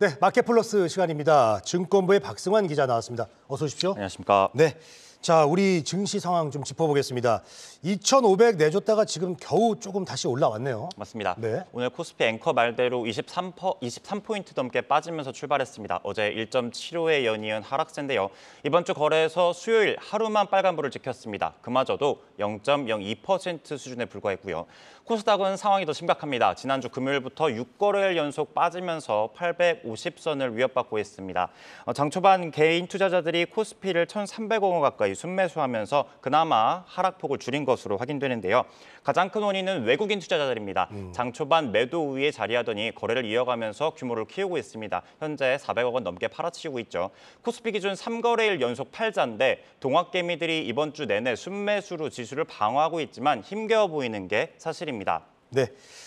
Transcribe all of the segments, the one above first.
네, 마켓플러스 시간입니다. 증권부의 박승환 기자 나왔습니다. 어서 오십시오. 안녕하십니까. 네. 자, 우리 증시 상황 좀 짚어보겠습니다. 2,500 내줬다가 지금 겨우 조금 다시 올라왔네요. 맞습니다. 네. 오늘 코스피 앵커 말대로 23, 23포인트 넘게 빠지면서 출발했습니다. 어제 1.75에 연이은 하락세인데요. 이번 주 거래에서 수요일 하루만 빨간불을 지켰습니다. 그마저도 0.02% 수준에 불과했고요. 코스닥은 상황이 더 심각합니다. 지난주 금요일부터 6거래일 연속 빠지면서 850선을 위협받고 있습니다. 어, 장 초반 개인 투자자들이 코스피를 1,300억 원 가까이 가까 순매수하면서 그나마 하락폭을 줄인 것으로 확인되는데요. 가장 큰 원인은 외국인 투자자들입니다. 음. 장 초반 매도 위에 자리하더니 거래를 이어가면서 규모를 키우고 있습니다. 현재 400억 원 넘게 팔아치우고 있죠. 코스피 기준 3거래일 연속 팔자인데 동학개미들이 이번 주 내내 순매수로 지수를 방어하고 있지만 힘겨워 보이는 게 사실입니다. 네.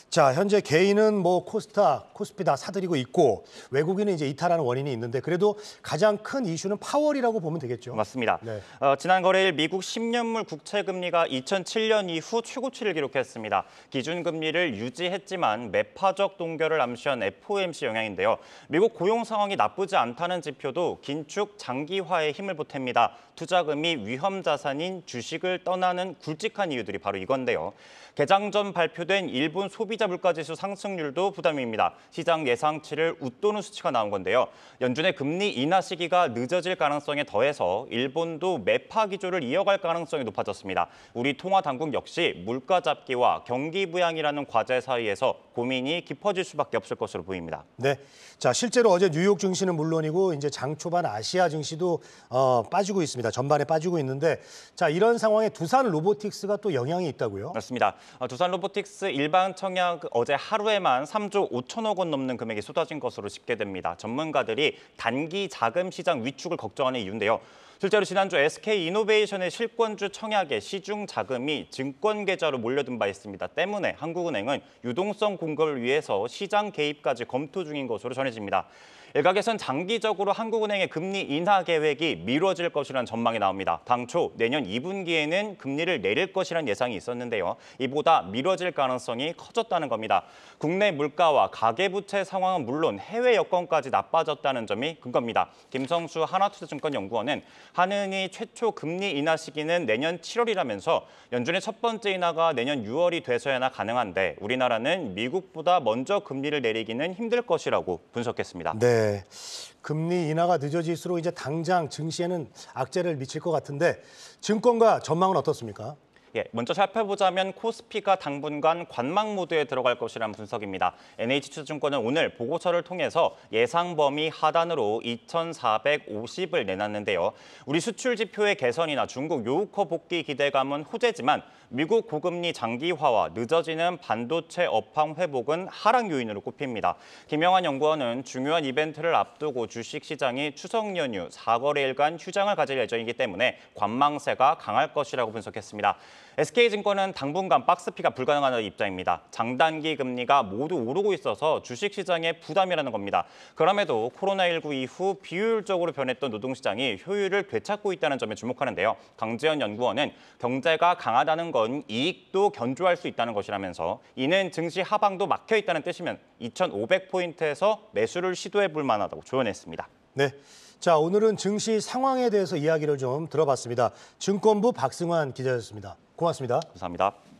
자, 현재 개인은 뭐 코스타, 코스피 다 사들이고 있고 외국인은 이제 이탈하는 원인이 있는데 그래도 가장 큰 이슈는 파월이라고 보면 되겠죠. 맞습니다. 네. 어, 지난 거래일 미국 10년물 국채 금리가 2007년 이후 최고치를 기록했습니다. 기준 금리를 유지했지만 매파적 동결을 암시한 FOMC 영향인데요. 미국 고용 상황이 나쁘지 않다는 지표도 긴축 장기화에 힘을 보탭니다. 투자금이 위험 자산인 주식을 떠나는 굵직한 이유들이 바로 이건데요. 개장 전 발표된 일본 소비자 물가지수 상승률도 부담입니다. 시장 예상치를 웃도는 수치가 나온 건데요. 연준의 금리 인하 시기가 늦어질 가능성에 더해서 일본도 매파 기조를 이어갈 가능성이 높아졌습니다. 우리 통화당국 역시 물가 잡기와 경기 부양이라는 과제 사이에서 고민이 깊어질 수밖에 없을 것으로 보입니다. 네, 자 실제로 어제 뉴욕 증시는 물론이고 이제 장 초반 아시아 증시도 어, 빠지고 있습니다. 전반에 빠지고 있는데 자 이런 상황에 두산 로보틱스가 또 영향이 있다고요? 맞습니다. 어, 두산 로보틱스 일반 청약 어제 하루에만 3조 5천억 원 넘는 금액이 쏟아진 것으로 집계됩니다. 전문가들이 단기 자금 시장 위축을 걱정하는 이유인데요. 실제로 지난주 SK이노베이션의 실권주 청약의 시중 자금이 증권 계좌로 몰려든 바 있습니다. 때문에 한국은행은 유동성 공급을 위해서 시장 개입까지 검토 중인 것으로 전해집니다. 일각에선 장기적으로 한국은행의 금리 인하 계획이 미뤄질 것이라는 전망이 나옵니다. 당초 내년 2분기에는 금리를 내릴 것이라는 예상이 있었는데요. 이보다 미뤄질 가능성이 커졌다는 겁니다. 국내 물가와 가계부채 상황은 물론 해외 여건까지 나빠졌다는 점이 근거입니다. 김성수 하나투자증권 연구원은 한은이 최초 금리 인하 시기는 내년 7월이라면서 연준의 첫 번째 인하가 내년 6월이 돼서야나 가능한데 우리나라는 미국보다 먼저 금리를 내리기는 힘들 것이라고 분석했습니다. 네. 금리 인하가 늦어질수록 이제 당장 증시에는 악재를 미칠 것 같은데 증권가 전망은 어떻습니까? 예, 먼저 살펴보자면 코스피가 당분간 관망 모드에 들어갈 것이라는 분석입니다. NH투자증권은 오늘 보고서를 통해서 예상 범위 하단으로 2,450을 내놨는데요. 우리 수출 지표의 개선이나 중국 요우커 복귀 기대감은 호재지만 미국 고금리 장기화와 늦어지는 반도체 업황 회복은 하락 요인으로 꼽힙니다. 김영환 연구원은 중요한 이벤트를 앞두고 주식시장이 추석 연휴 4거래일간 휴장을 가질 예정이기 때문에 관망세가 강할 것이라고 분석했습니다. SK증권은 당분간 박스피가 불가능하다는 입장입니다. 장단기 금리가 모두 오르고 있어서 주식시장에 부담이라는 겁니다. 그럼에도 코로나19 이후 비효율적으로 변했던 노동시장이 효율을 되찾고 있다는 점에 주목하는데요. 강재현 연구원은 경제가 강하다는 건 이익도 견조할 수 있다는 것이라면서 이는 증시 하방도 막혀 있다는 뜻이면 2,500포인트에서 매수를 시도해 볼 만하다고 조언했습니다. 네. 자, 오늘은 증시 상황에 대해서 이야기를 좀 들어봤습니다. 증권부 박승환 기자였습니다. 고맙습니다. 감사합니다.